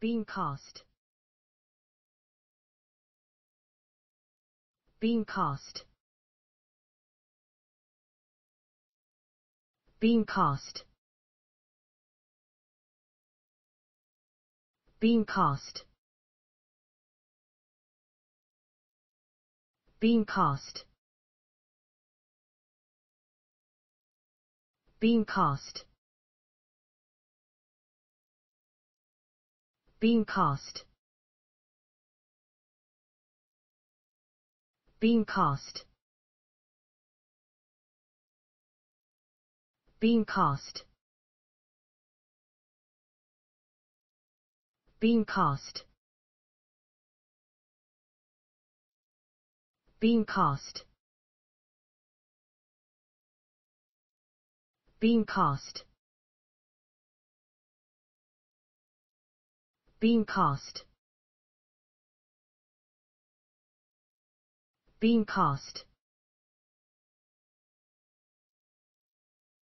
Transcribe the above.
Beamcast. Beamcast. Beamcast. Beamcast. Beamcast. Beamcast. Beamcast. Beamcast. Beamcast. Beamcast. Beamcast. Beamcast. Being cost Being cost